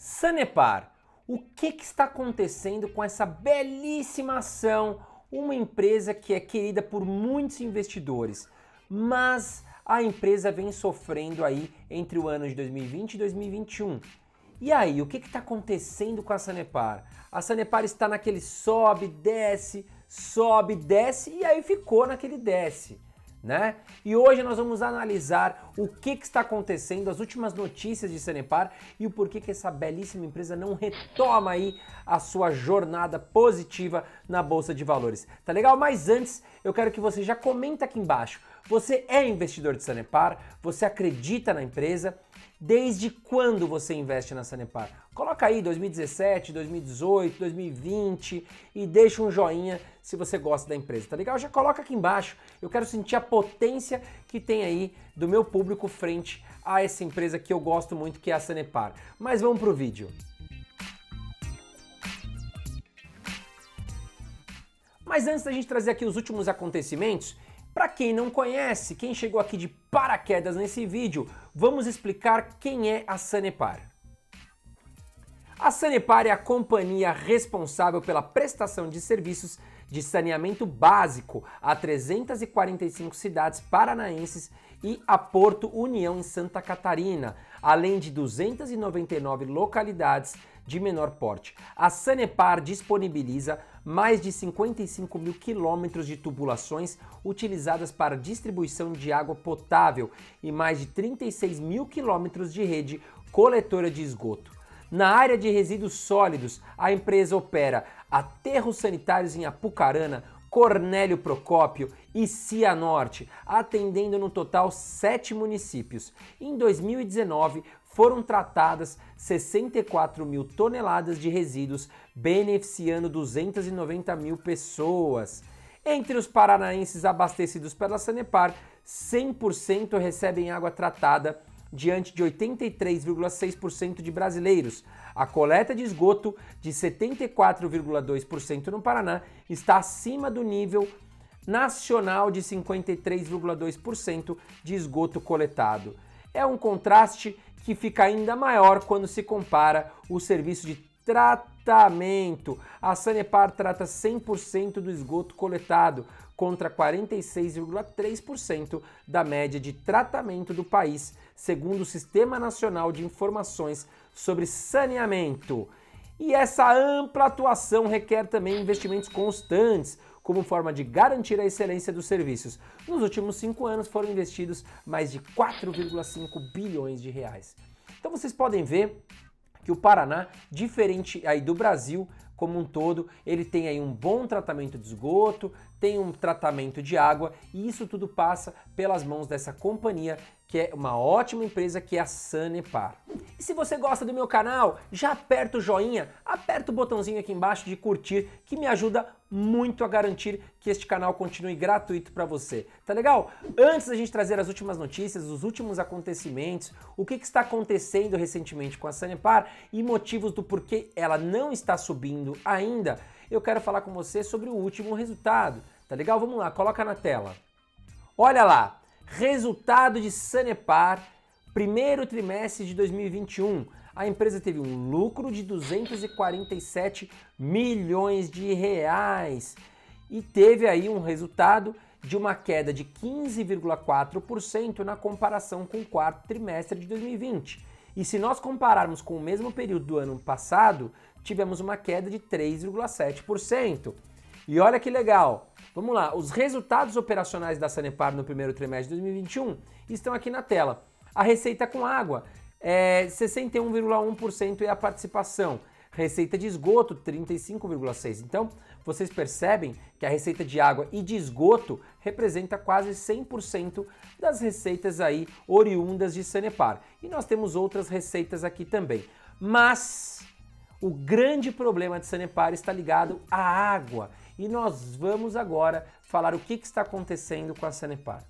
Sanepar, o que, que, está acontecendo com essa belíssima ação? Uma empresa que é querida por muitos investidores, mas a empresa vem sofrendo aí entre o ano de 2020 e 2021. E aí, o que está acontecendo com a Sanepar? A Sanepar está naquele sobe, desce, sobe, desce e aí ficou naquele desce né? E hoje nós vamos analisar o que, que, está acontecendo, as últimas notícias de Sanepar e o porquê que essa belíssima empresa não retoma aí a sua jornada positiva na bolsa de valores. Tá legal? Mas antes, eu quero que você já comenta aqui embaixo. Você é investidor de Sanepar? Você acredita na empresa? Desde quando você investe na Sanepar? Coloca aí 2017, 2018, 2020 e deixa um joinha se você gosta da empresa, tá legal? Já coloca aqui embaixo. Eu quero sentir a potência que tem aí do meu público frente a essa empresa que eu gosto muito, que é a Sanepar. Mas vamos pro vídeo. Mas antes da gente trazer aqui os últimos acontecimentos, para quem não conhece, quem chegou aqui de paraquedas nesse vídeo, vamos explicar quem é a Sanepar. A Sanepar é a companhia responsável pela prestação de serviços de saneamento básico a 345 cidades paranaenses e a Porto União em Santa Catarina, além de 299 localidades de menor porte. A Sanepar disponibiliza mais de 55 mil quilômetros de tubulações utilizadas para distribuição de água potável e mais de 36 mil quilômetros de rede coletora de esgoto. Na área de resíduos sólidos, a empresa opera aterros sanitários em Apucarana, Cornélio Procópio e Cianorte, atendendo no total sete municípios. Em 2019, foram tratadas 64 mil toneladas de resíduos, beneficiando 290 mil pessoas. Entre os paranaenses abastecidos pela Sanepar, 100% recebem água tratada diante de 83,6% de brasileiros. A coleta de esgoto, de 74,2% no Paraná, está acima do nível nacional de 53,2% de esgoto coletado. É um contraste que fica ainda maior quando se compara o serviço de tratamento tratamento. A Sanepar trata 100% do esgoto coletado, contra 46,3% da média de tratamento do país, segundo o Sistema Nacional de Informações sobre Saneamento. E essa ampla atuação requer também investimentos constantes, como forma de garantir a excelência dos serviços. Nos últimos cinco anos foram investidos mais de 4,5 bilhões de reais. Então vocês podem ver que o Paraná, diferente aí do Brasil como um todo, ele tem aí um bom tratamento de esgoto, tem um tratamento de água e isso tudo passa pelas mãos dessa companhia que é uma ótima empresa que é a Sanepar. E se você gosta do meu canal, já aperta o joinha, aperta o botãozinho aqui embaixo de curtir que me ajuda muito a garantir que este canal continue gratuito para você. Tá legal? Antes da gente trazer as últimas notícias, os últimos acontecimentos, o que, que está acontecendo recentemente com a Sanepar e motivos do porquê ela não está subindo ainda, eu quero falar com você sobre o último resultado. Tá legal? Vamos lá, coloca na tela. Olha lá, resultado de Sanepar, primeiro trimestre de 2021 a empresa teve um lucro de 247 milhões de reais e teve aí um resultado de uma queda de 15,4% na comparação com o quarto trimestre de 2020. E se nós compararmos com o mesmo período do ano passado, tivemos uma queda de 3,7%. E olha que legal! Vamos lá, os resultados operacionais da Sanepar no primeiro trimestre de 2021 estão aqui na tela. A receita com água é, 61,1% é a participação. Receita de esgoto, 35,6%. Então, vocês percebem que a receita de água e de esgoto representa quase 100% das receitas aí oriundas de Sanepar. E nós temos outras receitas aqui também. Mas o grande problema de Sanepar está ligado à água. E nós vamos agora falar o que, que está acontecendo com a Sanepar.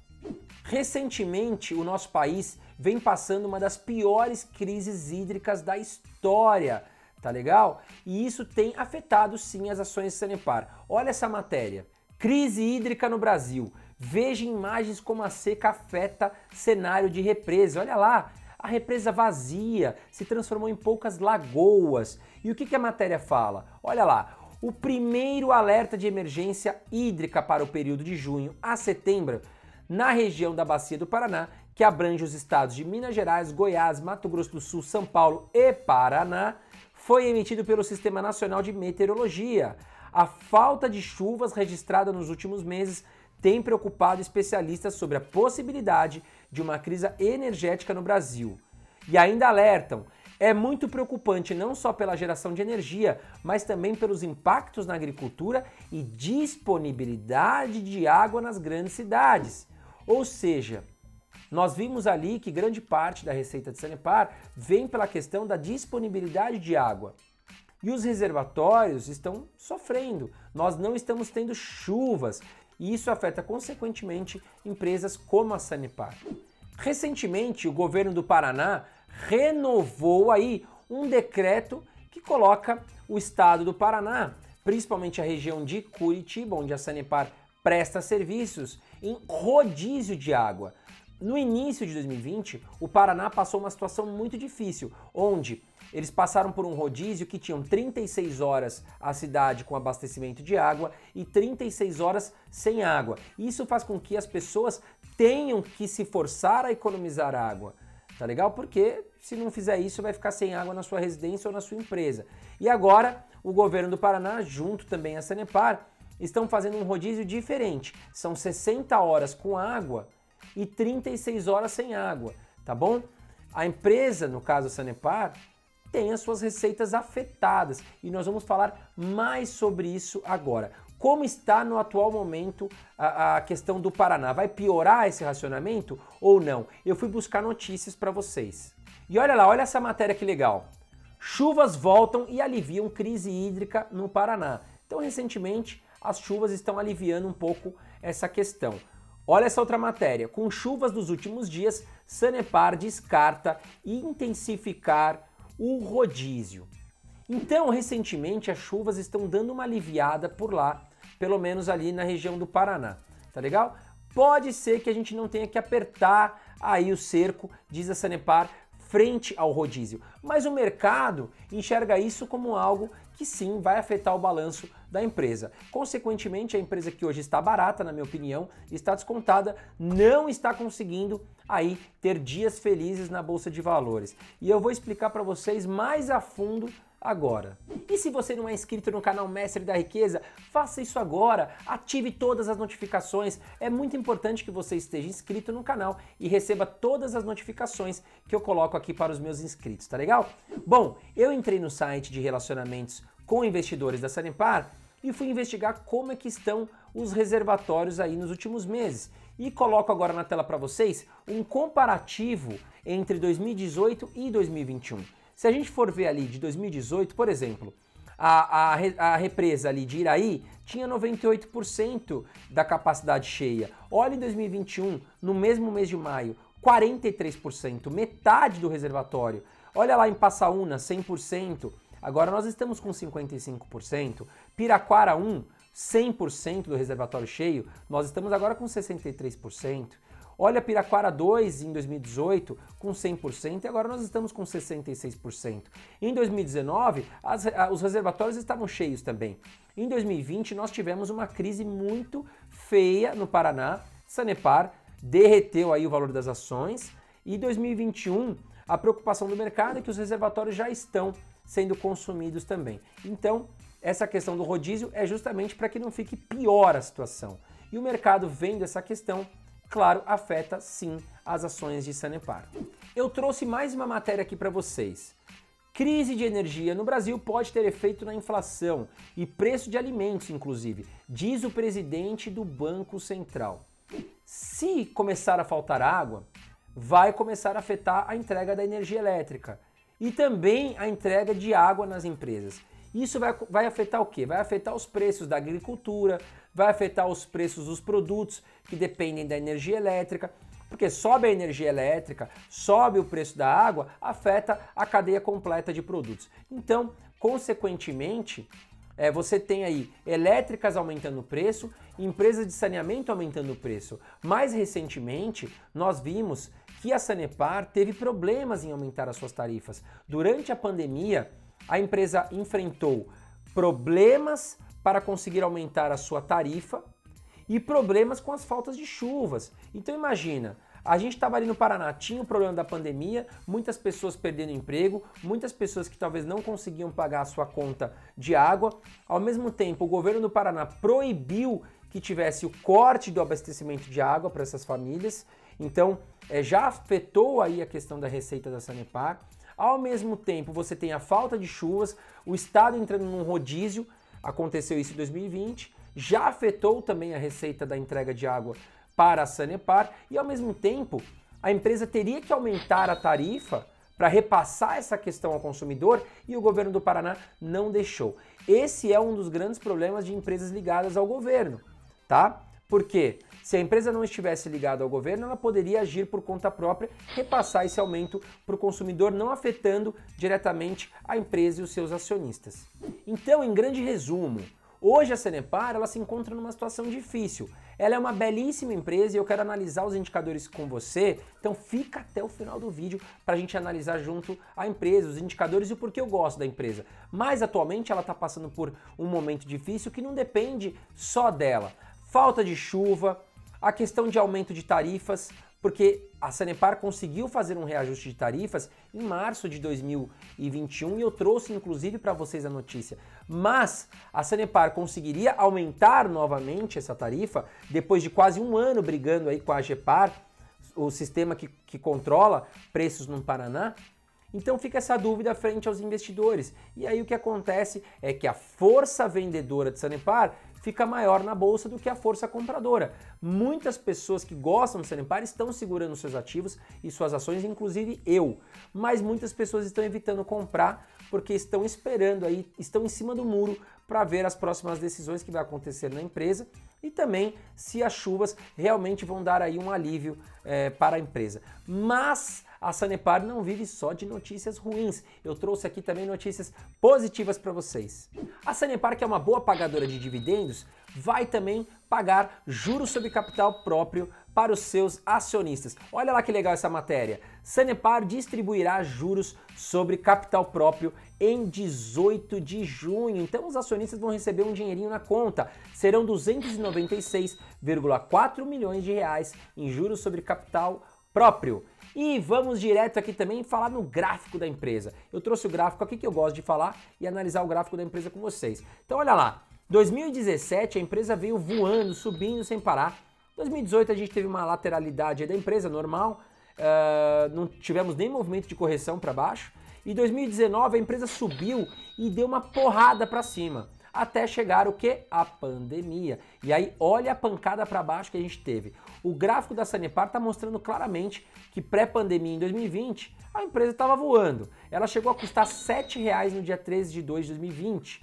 Recentemente, o nosso país vem passando uma das piores crises hídricas da história, tá legal? E isso tem afetado sim as ações Sanepar. Olha essa matéria. Crise hídrica no Brasil. Veja imagens como a seca afeta cenário de represa. Olha lá, a represa vazia se transformou em poucas lagoas. E o que, que a matéria fala? Olha lá, o primeiro alerta de emergência hídrica para o período de junho a setembro na região da Bacia do Paraná, que abrange os estados de Minas Gerais, Goiás, Mato Grosso do Sul, São Paulo e Paraná, foi emitido pelo Sistema Nacional de Meteorologia. A falta de chuvas registrada nos últimos meses tem preocupado especialistas sobre a possibilidade de uma crise energética no Brasil. E ainda alertam: é muito preocupante não só pela geração de energia, mas também pelos impactos na agricultura e disponibilidade de água nas grandes cidades. Ou seja, nós vimos ali que grande parte da receita de Sanepar vem pela questão da disponibilidade de água. E os reservatórios estão sofrendo. Nós não estamos tendo chuvas e isso afeta consequentemente empresas como a Sanepar. Recentemente, o governo do Paraná renovou aí um decreto que coloca o estado do Paraná, principalmente a região de Curitiba, onde a Sanepar presta serviços, em rodízio de água. No início de 2020, o Paraná passou uma situação muito difícil, onde eles passaram por um rodízio que tinham 36 horas a cidade com abastecimento de água e 36 horas sem água. Isso faz com que as pessoas tenham que se forçar a economizar água. Tá legal? Porque se não fizer isso, vai ficar sem água na sua residência ou na sua empresa. E agora, o governo do Paraná, junto também a Sanepar, estão fazendo um rodízio diferente. São 60 horas com água e 36 horas sem água, tá bom? A empresa, no caso a Sanepar, tem as suas receitas afetadas e nós vamos falar mais sobre isso agora. Como está no atual momento a, a questão do Paraná? Vai piorar esse racionamento ou não? Eu fui buscar notícias para vocês. E olha lá, olha essa matéria que legal. Chuvas voltam e aliviam crise hídrica no Paraná. Então, recentemente, as chuvas estão aliviando um pouco essa questão. Olha essa outra matéria. Com chuvas dos últimos dias, Sanepar descarta intensificar o rodízio. Então, recentemente, as chuvas estão dando uma aliviada por lá, pelo menos ali na região do Paraná, tá legal? Pode ser que a gente não tenha que apertar aí o cerco, diz a Sanepar, frente ao rodízio, mas o mercado enxerga isso como algo que sim vai afetar o balanço da empresa. Consequentemente, a empresa que hoje está barata, na minha opinião, está descontada, não está conseguindo aí ter dias felizes na bolsa de valores. E eu vou explicar para vocês mais a fundo agora. E se você não é inscrito no canal Mestre da Riqueza, faça isso agora, ative todas as notificações. É muito importante que você esteja inscrito no canal e receba todas as notificações que eu coloco aqui para os meus inscritos, tá legal? Bom, eu entrei no site de relacionamentos com investidores da Sanepar e fui investigar como é que estão os reservatórios aí nos últimos meses. E coloco agora na tela para vocês um comparativo entre 2018 e 2021. Se a gente for ver ali de 2018, por exemplo, a, a, a, represa ali de Iraí tinha 98% da capacidade cheia. Olha em 2021, no mesmo mês de maio, 43%, metade do reservatório. Olha lá em Passaúna, 100%. Agora nós estamos com 55%. Piraquara 1, 100% do reservatório cheio. Nós estamos agora com 63%. Olha Piraquara 2 em 2018 com 100% e agora nós estamos com 66%. Em 2019, as, a, os reservatórios estavam cheios também. Em 2020, nós tivemos uma crise muito feia no Paraná. Sanepar derreteu aí o valor das ações e 2021 a preocupação do mercado é que os reservatórios já estão sendo consumidos também. Então, essa questão do rodízio é justamente para que não fique pior a situação. E o mercado vendo essa questão claro, afeta sim as ações de Sanepar. Eu trouxe mais uma matéria aqui para vocês. Crise de energia no Brasil pode ter efeito na inflação e preço de alimentos, inclusive, diz o presidente do Banco Central. Se começar a faltar água, vai começar a afetar a entrega da energia elétrica e também a entrega de água nas empresas. Isso vai, vai afetar o quê? Vai afetar os preços da agricultura, vai afetar os preços dos produtos que dependem da energia elétrica, porque sobe a energia elétrica, sobe o preço da água, afeta a cadeia completa de produtos. Então, consequentemente, é, você tem aí elétricas aumentando o preço, empresas de saneamento aumentando o preço. Mais recentemente, nós vimos que a Sanepar teve problemas em aumentar as suas tarifas. Durante a pandemia, a empresa enfrentou problemas para conseguir aumentar a sua tarifa e problemas com as faltas de chuvas. Então imagina, a gente estava ali no Paraná, tinha o problema da pandemia, muitas pessoas perdendo emprego, muitas pessoas que talvez não conseguiam pagar a sua conta de água. Ao mesmo tempo, o governo do Paraná proibiu que tivesse o corte do abastecimento de água para essas famílias. Então, é, já afetou aí a questão da receita da Sanepar. Ao mesmo tempo, você tem a falta de chuvas, o estado entrando num rodízio, aconteceu isso em 2020, já afetou também a receita da entrega de água para a Sanepar e ao mesmo tempo a empresa teria que aumentar a tarifa para repassar essa questão ao consumidor e o governo do Paraná não deixou. Esse é um dos grandes problemas de empresas ligadas ao governo, tá? Por quê? Se a empresa não estivesse ligada ao governo, ela poderia agir por conta própria, repassar esse aumento para o consumidor, não afetando diretamente a empresa e os seus acionistas. Então, em grande resumo, Hoje a Cenepar ela se encontra numa situação difícil. Ela é uma belíssima empresa e eu quero analisar os indicadores com você, então fica até o final do vídeo para a gente analisar junto a empresa, os indicadores e o porquê eu gosto da empresa. Mas atualmente ela está passando por um momento difícil que não depende só dela. Falta de chuva, a questão de aumento de tarifas, porque a Sanepar conseguiu fazer um reajuste de tarifas em março de 2021 e eu trouxe inclusive para vocês a notícia. Mas a Sanepar conseguiria aumentar novamente essa tarifa depois de quase um ano brigando aí com a AGEPAR, o sistema que, que controla preços no Paraná. Então fica essa dúvida frente aos investidores. E aí o que acontece é que a força vendedora de Sanepar fica maior na bolsa do que a força compradora. Muitas pessoas que gostam de serem par estão segurando seus ativos e suas ações, inclusive eu, mas muitas pessoas estão evitando comprar porque estão esperando aí, estão em cima do muro para ver as próximas decisões que vai acontecer na empresa e também se as chuvas realmente vão dar aí um alívio é, para a empresa. Mas a Sanepar não vive só de notícias ruins. Eu trouxe aqui também notícias positivas para vocês. A Sanepar, que é uma boa pagadora de dividendos, vai também pagar juros sobre capital próprio para os seus acionistas. Olha lá que legal essa matéria. Sanepar distribuirá juros sobre capital próprio em 18 de junho. Então os acionistas vão receber um dinheirinho na conta. Serão 296,4 milhões de reais em juros sobre capital próprio. E vamos direto aqui também falar no gráfico da empresa. Eu trouxe o gráfico aqui que eu gosto de falar e analisar o gráfico da empresa com vocês. Então olha lá, 2017 a empresa veio voando, subindo sem parar. 2018 a gente teve uma lateralidade da empresa normal, uh, não tivemos nem movimento de correção para baixo. E 2019 a empresa subiu e deu uma porrada para cima até chegar o que? A pandemia. E aí olha a pancada para baixo que a gente teve. O gráfico da Sanepar está mostrando claramente que pré-pandemia em 2020 a empresa estava voando. Ela chegou a custar R$ 7,00 no dia 13 de 2 de 2020.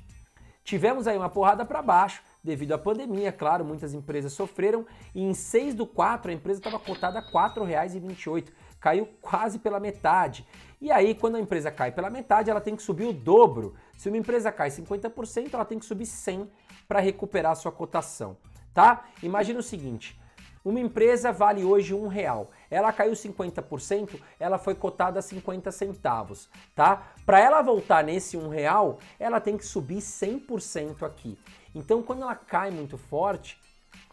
Tivemos aí uma porrada para baixo, devido à pandemia, claro, muitas empresas sofreram, e em 6 do 4 a empresa estava cotada a R$ 4,28, caiu quase pela metade. E aí, quando a empresa cai pela metade, ela tem que subir o dobro. Se uma empresa cai 50%, ela tem que subir 100 para recuperar a sua cotação, tá? Imagina o seguinte, uma empresa vale hoje um real. Ela caiu 50%, ela foi cotada a 50 centavos, tá? Para ela voltar nesse um real, ela tem que subir 100% aqui. Então, quando ela cai muito forte,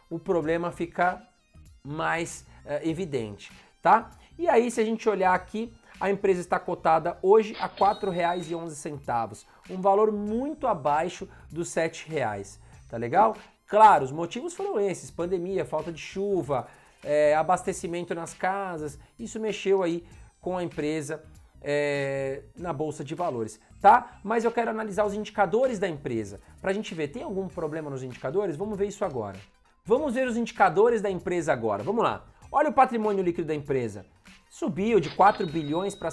o problema fica mais uh, evidente, tá? E aí, se a gente olhar aqui, a empresa está cotada hoje a R$ 4,11, um valor muito abaixo dos R$ 7,00, tá legal? Claro, os motivos foram esses, pandemia, falta de chuva, é, abastecimento nas casas, isso mexeu aí com a empresa é, na bolsa de valores, tá? Mas eu quero analisar os indicadores da empresa para a gente ver tem algum problema nos indicadores. Vamos ver isso agora. Vamos ver os indicadores da empresa agora. Vamos lá. Olha o patrimônio líquido da empresa, Subiu de 4 bilhões para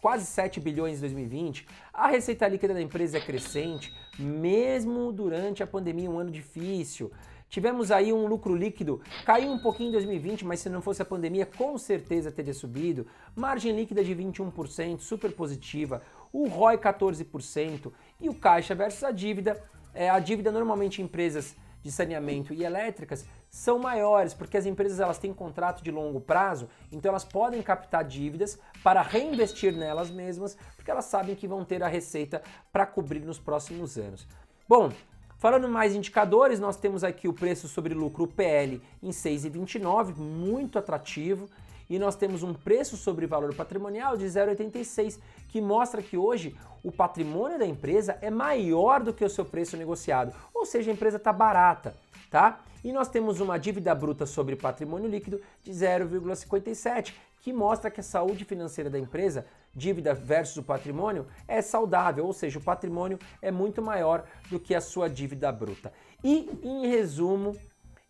quase 7 bilhões em 2020. A receita líquida da empresa é crescente, mesmo durante a pandemia, um ano difícil. Tivemos aí um lucro líquido, caiu um pouquinho em 2020, mas se não fosse a pandemia, com certeza teria subido. Margem líquida de 21%, super positiva. O ROI 14% e o caixa versus a dívida. É, a dívida normalmente empresas de saneamento e elétricas são maiores, porque as empresas elas têm contrato de longo prazo, então elas podem captar dívidas para reinvestir nelas mesmas, porque elas sabem que vão ter a receita para cobrir nos próximos anos. Bom, Falando mais indicadores, nós temos aqui o preço sobre lucro PL em 6,29, muito atrativo e nós temos um preço sobre valor patrimonial de 0,86, que mostra que hoje o patrimônio da empresa é maior do que o seu preço negociado, ou seja, a empresa está barata, tá? E nós temos uma dívida bruta sobre patrimônio líquido de 0,57, que mostra que a saúde financeira da empresa, dívida versus o patrimônio, é saudável, ou seja, o patrimônio é muito maior do que a sua dívida bruta. E em resumo,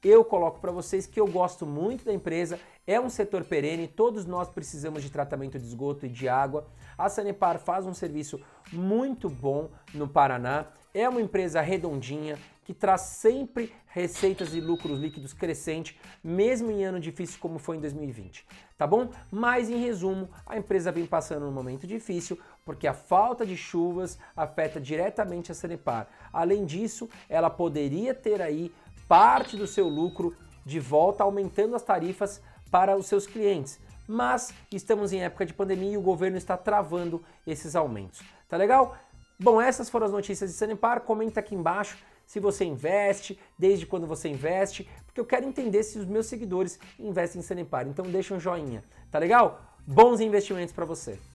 eu coloco para vocês que eu gosto muito da empresa, é um setor perene, todos nós precisamos de tratamento de esgoto e de água. A Sanepar faz um serviço muito bom no Paraná. É uma empresa redondinha que traz sempre receitas e lucros líquidos crescentes, mesmo em ano difícil como foi em 2020, tá bom? Mas em resumo, a empresa vem passando um momento difícil porque a falta de chuvas afeta diretamente a Sanepar. Além disso, ela poderia ter aí parte do seu lucro de volta aumentando as tarifas para os seus clientes. Mas estamos em época de pandemia e o governo está travando esses aumentos. Tá legal? Bom, essas foram as notícias de Sanepar. Comenta aqui embaixo se você investe, desde quando você investe, porque eu quero entender se os meus seguidores investem em Sanepar. Então deixa um joinha, tá legal? Bons investimentos para você.